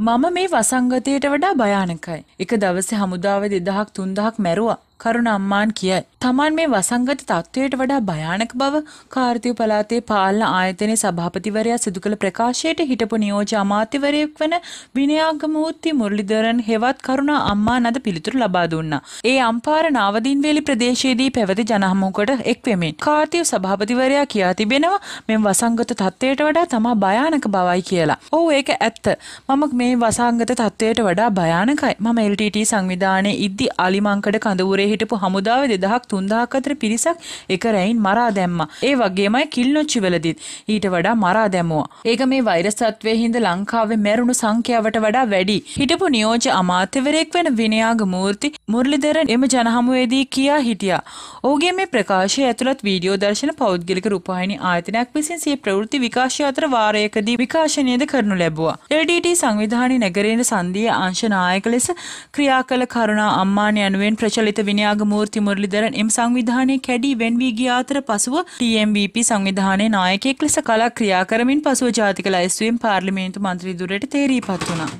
මම මේ වසංගතයට වඩා භයානකයි. එක දවසේ හමුදාවේ 2000ක් 3000ක් මැරුවා. කරුණම්මාන් කියයි. තමන් මේ වසංගත තත්ත්වයට වඩා භයානක බව කාර්තිය පලාතේ පාලන ආයතනයේ සභාපතිවරයා සිදු කළ ප්‍රකාශයට හිටපු නියෝජ්‍ය අමාත්‍යවරයෙක් වන විනයාගමූර්ති මුරලිදරන් හෙවත් කරුණා අම්මා නද පිළිතුරු ලබා දුන්නා. ඒ අම්පාර නාවදින්වේලි ප්‍රදේශයේදී පැවති ජනහමුකට එක් වෙමින් කාර්තිය සභාපතිවරයා කියා තිබෙනවා මෙම වසංගත තත්ත්වයට වඩා තමා භයානක බවයි කියලා. ඔව් ඒක ඇත්ත. මම මේ වසංගත තත්ත්වයට වඩා භයානකයි. මම LTT සංවිධානයේ ඉද්දි අලිමංකඩ කඳවුරේ හිටපු හමුදාව 2000ක් 3000ක් අතර පිරිසක් එක රැයින් මරා දැම්මා. ඒ වගේමයි කිල්නොච්චි වලදීත් ඊට වඩා මරා දැමුවා. ඒක මේ වෛරස් තත්ත්වයේ හිඳ ලංකාවේ මැරුණු සංඛ්‍යාවට වඩා වැඩි. හිටපු නියෝජ්‍ය අමාත්‍යවරයෙක් වෙන විනයාග මූර්ති මුරලිදරන් එම ජනහමුවේදී කියා හිටියා. ඔහුගේ මේ ප්‍රකාශය ඇතුළත් වීඩියෝ දර්ශන පෞද්ගලික රූපවාහිනී ආයතනයක් විසින් සිය ප්‍රවෘත්ති විකාශය අතර වාරයකදී විකාශනයද කරනු ලැබුවා. LDT සංවිධානයේ නගරයේ සංධීය අංශ නායක ලෙස ක්‍රියා කළ කරුණා අම්මාන යනුවෙන් ප්‍රචලිත විනය කුණ්‍යාග මූර්ති මුරලිදරන් එම් සංවිධානයේ කැඩී වෙන්වී ගිය අතර පසුව TMBP සංවිධානයේ නායකයෙක් ලෙස කලක් ක්‍රියා කරමින් පසුව ජාතික ලැයිස්තුවෙන් පාර්ලිමේන්තු මන්ත්‍රී දුරට තේරීපත් වුණා.